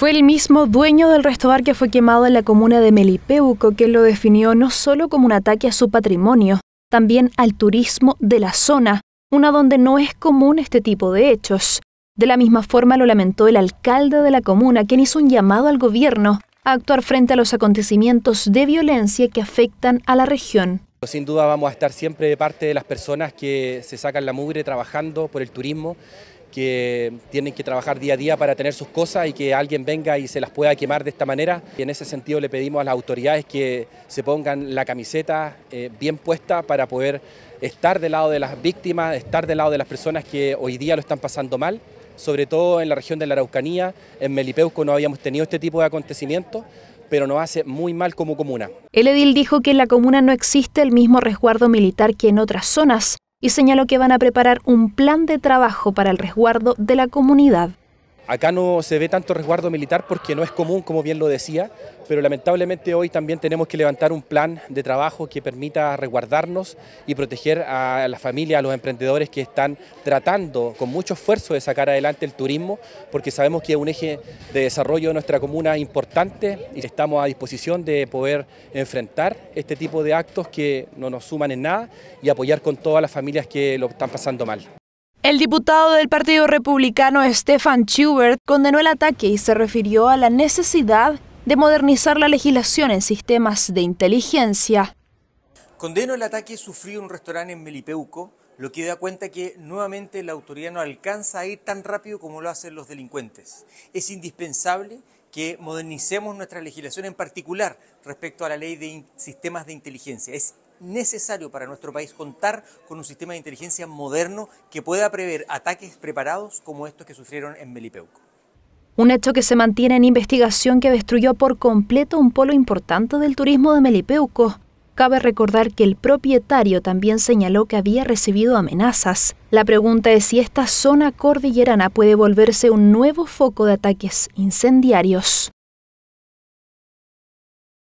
Fue el mismo dueño del restobar que fue quemado en la comuna de Melipeuco que lo definió no solo como un ataque a su patrimonio, también al turismo de la zona, una donde no es común este tipo de hechos. De la misma forma lo lamentó el alcalde de la comuna, quien hizo un llamado al gobierno a actuar frente a los acontecimientos de violencia que afectan a la región. Sin duda vamos a estar siempre de parte de las personas que se sacan la mugre trabajando por el turismo que tienen que trabajar día a día para tener sus cosas y que alguien venga y se las pueda quemar de esta manera. Y en ese sentido le pedimos a las autoridades que se pongan la camiseta eh, bien puesta para poder estar del lado de las víctimas, estar del lado de las personas que hoy día lo están pasando mal, sobre todo en la región de la Araucanía, en Melipeuco no habíamos tenido este tipo de acontecimientos pero nos hace muy mal como comuna. El edil dijo que en la comuna no existe el mismo resguardo militar que en otras zonas, y señaló que van a preparar un plan de trabajo para el resguardo de la comunidad. Acá no se ve tanto resguardo militar porque no es común, como bien lo decía, pero lamentablemente hoy también tenemos que levantar un plan de trabajo que permita resguardarnos y proteger a la familia, a los emprendedores que están tratando con mucho esfuerzo de sacar adelante el turismo, porque sabemos que es un eje de desarrollo de nuestra comuna importante y estamos a disposición de poder enfrentar este tipo de actos que no nos suman en nada y apoyar con todas las familias que lo están pasando mal. El diputado del Partido Republicano Stefan Schubert condenó el ataque y se refirió a la necesidad de modernizar la legislación en sistemas de inteligencia. Condeno el ataque sufrido en un restaurante en Melipeuco, lo que da cuenta que nuevamente la autoridad no alcanza a ir tan rápido como lo hacen los delincuentes. Es indispensable que modernicemos nuestra legislación en particular respecto a la ley de sistemas de inteligencia necesario para nuestro país contar con un sistema de inteligencia moderno que pueda prever ataques preparados como estos que sufrieron en Melipeuco. Un hecho que se mantiene en investigación que destruyó por completo un polo importante del turismo de Melipeuco. Cabe recordar que el propietario también señaló que había recibido amenazas. La pregunta es si esta zona cordillerana puede volverse un nuevo foco de ataques incendiarios.